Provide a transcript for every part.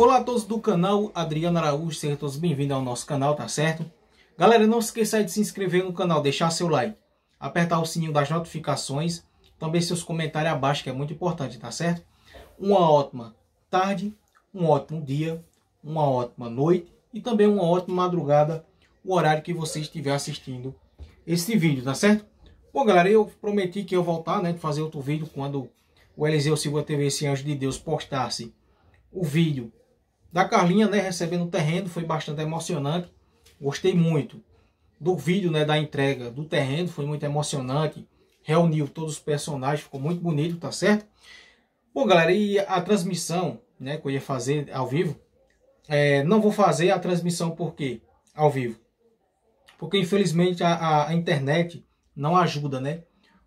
Olá a todos do canal Adriano Araújo, sejam todos bem-vindos ao nosso canal, tá certo? Galera, não esqueça de se inscrever no canal, deixar seu like, apertar o sininho das notificações, também seus comentários abaixo, que é muito importante, tá certo? Uma ótima tarde, um ótimo dia, uma ótima noite e também uma ótima madrugada, o horário que você estiver assistindo esse vídeo, tá certo? Bom, galera, eu prometi que eu voltar, né, de fazer outro vídeo quando o Eliseu Silva TV, esse anjo de Deus, postasse o vídeo da Carlinha, né, recebendo o terreno, foi bastante emocionante. Gostei muito do vídeo, né, da entrega do terreno, foi muito emocionante. Reuniu todos os personagens, ficou muito bonito, tá certo? Bom, galera, e a transmissão, né, que eu ia fazer ao vivo, é, não vou fazer a transmissão porque ao vivo, porque infelizmente a, a, a internet não ajuda, né?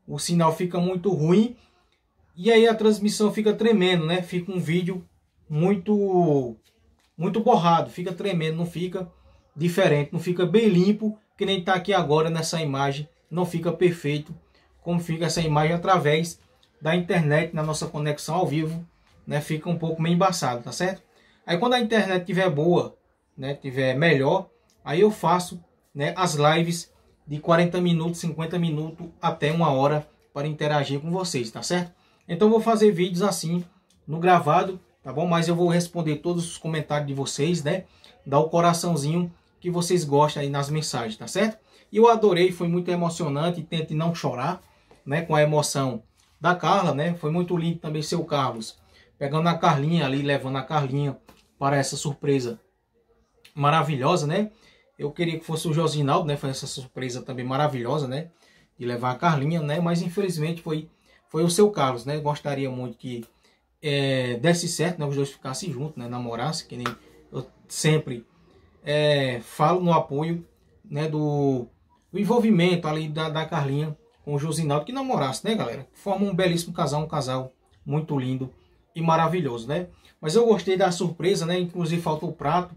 O sinal fica muito ruim e aí a transmissão fica tremendo, né? Fica um vídeo muito muito borrado, fica tremendo, não fica diferente, não fica bem limpo, que nem está aqui agora nessa imagem, não fica perfeito como fica essa imagem através da internet, na nossa conexão ao vivo, né, fica um pouco meio embaçado, tá certo? Aí quando a internet tiver boa, né, tiver melhor, aí eu faço né, as lives de 40 minutos, 50 minutos até uma hora para interagir com vocês, tá certo? Então vou fazer vídeos assim no gravado tá bom? Mas eu vou responder todos os comentários de vocês, né? Dá o coraçãozinho que vocês gostam aí nas mensagens, tá certo? E eu adorei, foi muito emocionante, tente não chorar, né? Com a emoção da Carla, né? Foi muito lindo também seu Carlos, pegando a Carlinha ali, levando a Carlinha para essa surpresa maravilhosa, né? Eu queria que fosse o Josinaldo, né? Foi essa surpresa também maravilhosa, né? De levar a Carlinha, né? Mas infelizmente foi, foi o seu Carlos, né? Gostaria muito que é, desse certo, né, os dois ficassem juntos, né, namorassem, que nem eu sempre é, falo no apoio né, do, do envolvimento ali da, da Carlinha com o Josinaldo, que namorasse, né, galera? Forma um belíssimo casal, um casal muito lindo e maravilhoso, né? Mas eu gostei da surpresa, né? Inclusive faltou o prato,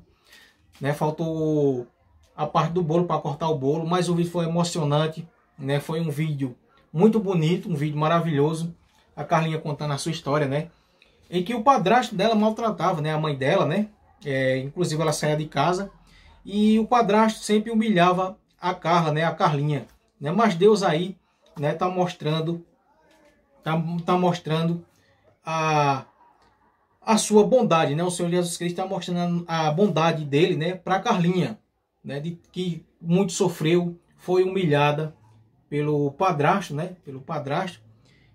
né? Faltou a parte do bolo para cortar o bolo, mas o vídeo foi emocionante, né? Foi um vídeo muito bonito, um vídeo maravilhoso. A Carlinha contando a sua história, né? em que o padrasto dela maltratava, né? A mãe dela, né? É, inclusive ela saía de casa e o padrasto sempre humilhava a Carla, né? A Carlinha, né? Mas Deus aí, né? Tá mostrando, tá, tá mostrando a a sua bondade, né? O Senhor Jesus Cristo está mostrando a bondade dele, né? Para Carlinha, né? De que muito sofreu, foi humilhada pelo padrasto, né? Pelo padrasto.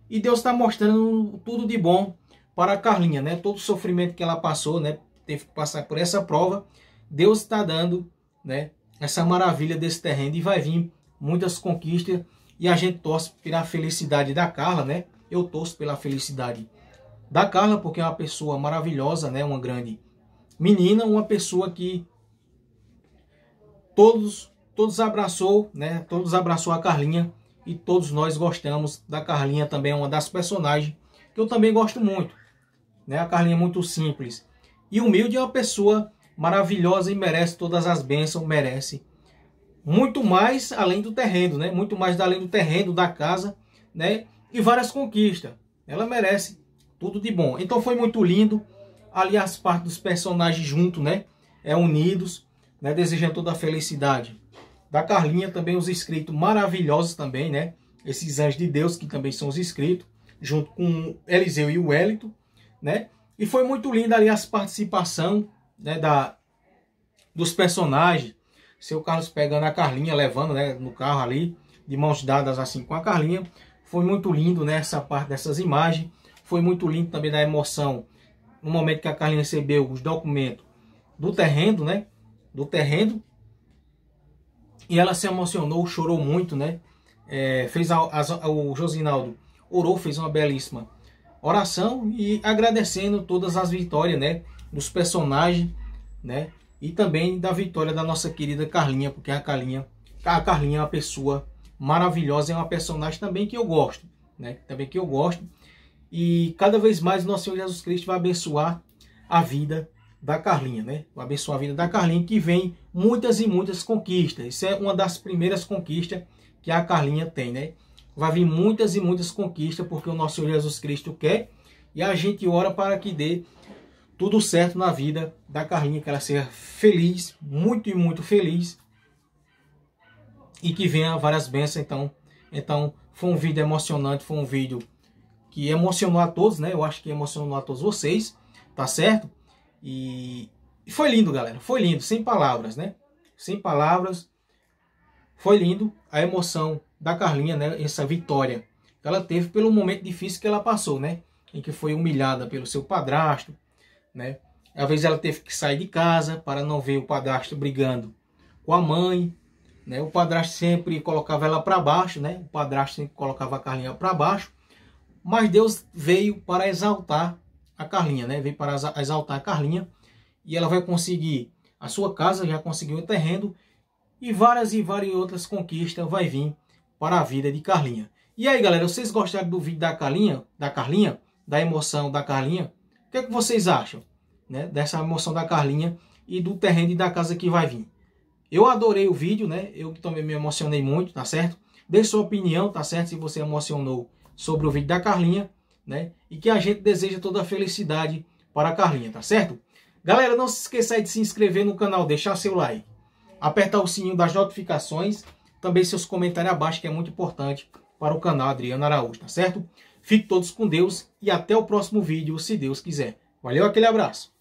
E Deus está mostrando tudo de bom para a Carlinha, né? Todo o sofrimento que ela passou, né? Teve que passar por essa prova. Deus está dando, né? Essa maravilha desse terreno e vai vir muitas conquistas e a gente torce pela felicidade da Carla, né? Eu torço pela felicidade da Carla porque é uma pessoa maravilhosa, né? Uma grande menina, uma pessoa que todos todos abraçou, né? Todos abraçou a Carlinha e todos nós gostamos da Carlinha também, é uma das personagens que eu também gosto muito né? A Carlinha é muito simples e humilde é uma pessoa maravilhosa e merece todas as bênçãos, merece muito mais além do terreno, né? Muito mais além do terreno, da casa, né? E várias conquistas. Ela merece tudo de bom. Então foi muito lindo ali as partes dos personagens junto, né? É unidos, né? Desejando toda a felicidade. Da Carlinha também os escritos maravilhosos também, né? Esses anjos de Deus que também são os escritos, junto com Eliseu e o Hélito, né? E foi muito linda ali as participação, né, da dos personagens. Seu Carlos pegando a Carlinha, levando, né, no carro ali, de mãos dadas assim com a Carlinha. Foi muito lindo, né, essa parte dessas imagens. Foi muito lindo também da emoção no momento que a Carlinha recebeu os documentos do terreno, né, do terreno. E ela se emocionou, chorou muito, né? É, fez a, a, o Josinaldo orou, fez uma belíssima oração e agradecendo todas as vitórias, né? Dos personagens, né? E também da vitória da nossa querida Carlinha, porque a Carlinha, a Carlinha é uma pessoa maravilhosa, é uma personagem também que eu gosto, né? Também que eu gosto. E cada vez mais nosso Senhor Jesus Cristo vai abençoar a vida da Carlinha, né? Vai abençoar a vida da Carlinha, que vem muitas e muitas conquistas. Isso é uma das primeiras conquistas que a Carlinha tem, né? vai vir muitas e muitas conquistas, porque o nosso Senhor Jesus Cristo quer. E a gente ora para que dê tudo certo na vida da Carlinha, que ela seja feliz, muito e muito feliz. E que venha várias bênçãos, então. Então, foi um vídeo emocionante, foi um vídeo que emocionou a todos, né? Eu acho que emocionou a todos vocês, tá certo? E, e foi lindo, galera. Foi lindo, sem palavras, né? Sem palavras. Foi lindo. A emoção da Carlinha, né? Essa vitória que ela teve pelo momento difícil que ela passou, né? Em que foi humilhada pelo seu padrasto, né? Às vezes ela teve que sair de casa para não ver o padrasto brigando com a mãe, né? O padrasto sempre colocava ela para baixo, né? O padrasto sempre colocava a Carlinha para baixo. Mas Deus veio para exaltar a Carlinha, né? Veio para exaltar a Carlinha e ela vai conseguir a sua casa, já conseguiu o terreno e várias e várias outras conquistas vai vir para a vida de Carlinha. E aí, galera, vocês gostaram do vídeo da Carlinha, da Carlinha, da emoção da Carlinha? O que, é que vocês acham, né, dessa emoção da Carlinha e do terreno e da casa que vai vir? Eu adorei o vídeo, né? Eu também me emocionei muito, tá certo? Deixe sua opinião, tá certo? Se você emocionou sobre o vídeo da Carlinha, né? E que a gente deseja toda a felicidade para a Carlinha, tá certo? Galera, não se esqueça de se inscrever no canal, deixar seu like, apertar o sininho das notificações também seus comentários abaixo, que é muito importante para o canal Adriano Araújo, tá certo? Fiquem todos com Deus e até o próximo vídeo, se Deus quiser. Valeu, aquele abraço!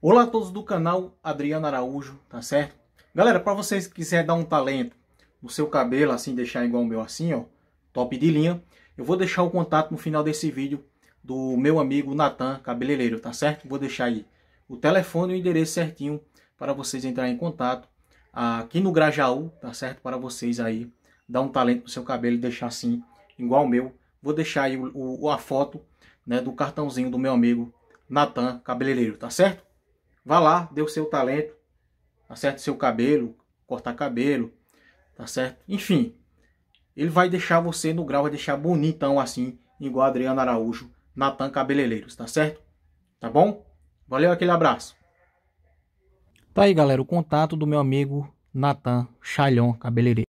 Olá a todos do canal Adriano Araújo, tá certo? Galera, para vocês que quiserem dar um talento no seu cabelo, assim, deixar igual o meu assim, ó, top de linha, eu vou deixar o contato no final desse vídeo do meu amigo Natan Cabeleireiro, tá certo? Vou deixar aí o telefone e o endereço certinho para vocês entrarem em contato aqui no Grajaú, tá certo? Para vocês aí, dar um talento no seu cabelo e deixar assim, igual o meu. Vou deixar aí o, o, a foto né, do cartãozinho do meu amigo Natan Cabeleireiro, tá certo? Vá lá, dê o seu talento, acerte tá seu cabelo, cortar cabelo, tá certo? Enfim, ele vai deixar você no grau, vai deixar bonitão assim, igual Adriano Araújo, Natan Cabeleireiros, tá certo? Tá bom? Valeu, aquele abraço. Tá aí, galera, o contato do meu amigo Nathan Chalhon, cabeleireiro.